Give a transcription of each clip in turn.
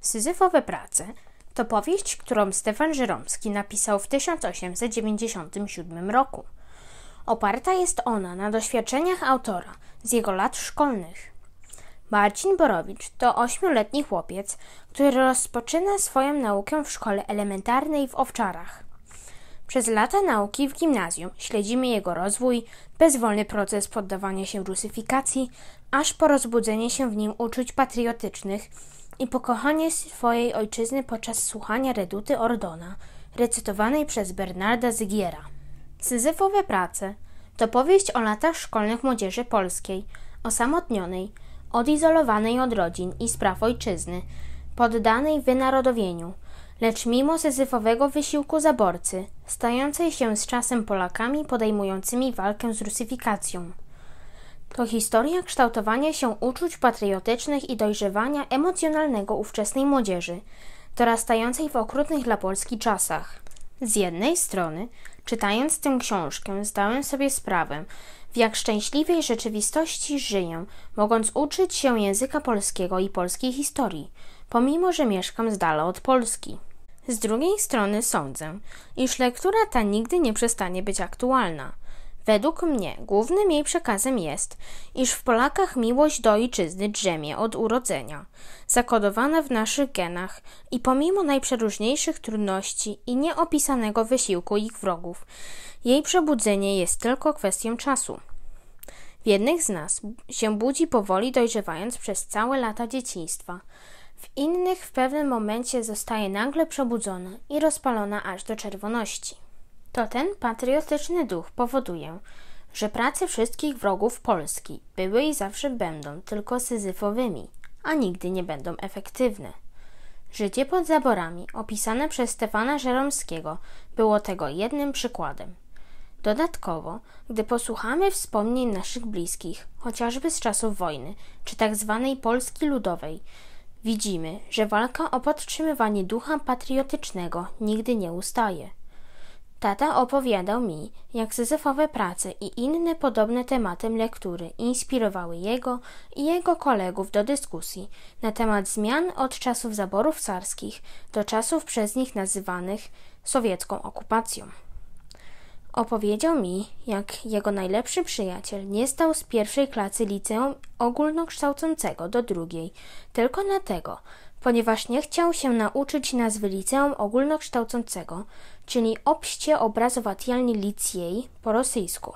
Syzyfowe prace to powieść, którą Stefan Żeromski napisał w 1897 roku. Oparta jest ona na doświadczeniach autora z jego lat szkolnych. Marcin Borowicz to ośmioletni chłopiec, który rozpoczyna swoją naukę w szkole elementarnej w Owczarach. Przez lata nauki w gimnazjum śledzimy jego rozwój, bezwolny proces poddawania się rusyfikacji, aż po rozbudzenie się w nim uczuć patriotycznych i pokochanie swojej ojczyzny podczas słuchania reduty Ordona, recytowanej przez Bernarda Zygiera. Syzyfowe prace to powieść o latach szkolnych młodzieży polskiej, osamotnionej, odizolowanej od rodzin i spraw ojczyzny, poddanej wynarodowieniu, lecz mimo syzyfowego wysiłku zaborcy, stającej się z czasem Polakami podejmującymi walkę z rusyfikacją. To historia kształtowania się uczuć patriotycznych i dojrzewania emocjonalnego ówczesnej młodzieży, dorastającej w okrutnych dla Polski czasach. Z jednej strony, czytając tę książkę, zdałem sobie sprawę, w jak szczęśliwej rzeczywistości żyję, mogąc uczyć się języka polskiego i polskiej historii, pomimo że mieszkam z dala od Polski. Z drugiej strony sądzę, iż lektura ta nigdy nie przestanie być aktualna – Według mnie głównym jej przekazem jest, iż w Polakach miłość do ojczyzny drzemie od urodzenia, zakodowana w naszych genach i pomimo najprzeróżniejszych trudności i nieopisanego wysiłku ich wrogów, jej przebudzenie jest tylko kwestią czasu. W jednych z nas się budzi powoli dojrzewając przez całe lata dzieciństwa, w innych w pewnym momencie zostaje nagle przebudzona i rozpalona aż do czerwoności to ten patriotyczny duch powoduje, że prace wszystkich wrogów Polski były i zawsze będą tylko syzyfowymi, a nigdy nie będą efektywne. Życie pod zaborami, opisane przez Stefana Żeromskiego, było tego jednym przykładem. Dodatkowo, gdy posłuchamy wspomnień naszych bliskich, chociażby z czasów wojny, czy tak zwanej Polski Ludowej, widzimy, że walka o podtrzymywanie ducha patriotycznego nigdy nie ustaje. Tata opowiadał mi, jak syzyfowe prace i inne podobne tematy lektury inspirowały jego i jego kolegów do dyskusji na temat zmian od czasów zaborów carskich do czasów przez nich nazywanych sowiecką okupacją. Opowiedział mi, jak jego najlepszy przyjaciel nie stał z pierwszej klasy liceum ogólnokształcącego do drugiej, tylko dlatego, ponieważ nie chciał się nauczyć nazwy liceum ogólnokształcącego, czyli obście obrazowatelni licjej po rosyjsku.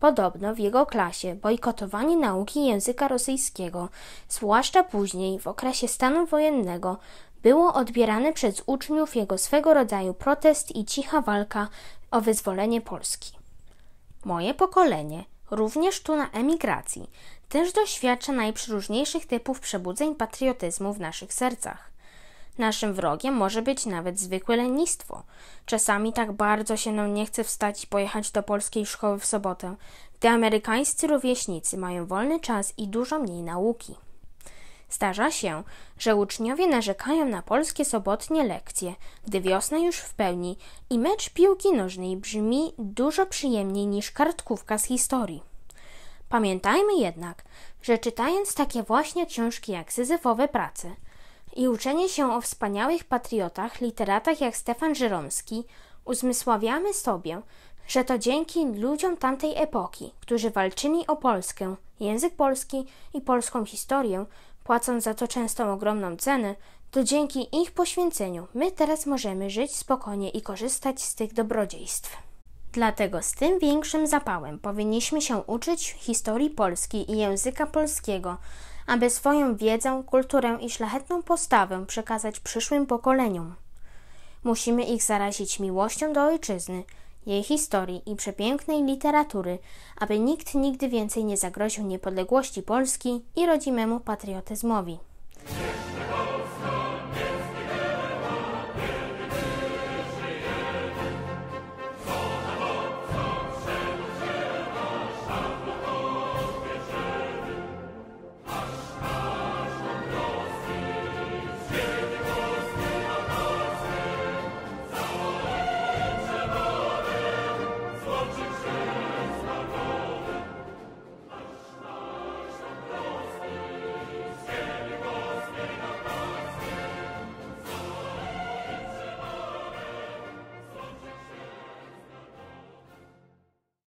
Podobno w jego klasie bojkotowanie nauki języka rosyjskiego, zwłaszcza później w okresie stanu wojennego, było odbierane przez uczniów jego swego rodzaju protest i cicha walka o wyzwolenie Polski. Moje pokolenie również tu na emigracji, też doświadcza najprzeróżniejszych typów przebudzeń patriotyzmu w naszych sercach. Naszym wrogiem może być nawet zwykłe lenistwo. Czasami tak bardzo się nam nie chce wstać i pojechać do polskiej szkoły w sobotę, gdy amerykańscy rówieśnicy mają wolny czas i dużo mniej nauki. Zdarza się, że uczniowie narzekają na polskie sobotnie lekcje, gdy wiosna już w pełni i mecz piłki nożnej brzmi dużo przyjemniej niż kartkówka z historii. Pamiętajmy jednak, że czytając takie właśnie książki jak Syzyfowe prace i uczenie się o wspaniałych patriotach, literatach jak Stefan Żeromski, uzmysławiamy sobie, że to dzięki ludziom tamtej epoki, którzy walczyli o Polskę, język polski i polską historię, płacąc za to częstą ogromną cenę, to dzięki ich poświęceniu my teraz możemy żyć spokojnie i korzystać z tych dobrodziejstw. Dlatego z tym większym zapałem powinniśmy się uczyć historii Polski i języka polskiego, aby swoją wiedzę, kulturę i szlachetną postawę przekazać przyszłym pokoleniom. Musimy ich zarazić miłością do ojczyzny jej historii i przepięknej literatury, aby nikt nigdy więcej nie zagroził niepodległości Polski i rodzimemu patriotyzmowi.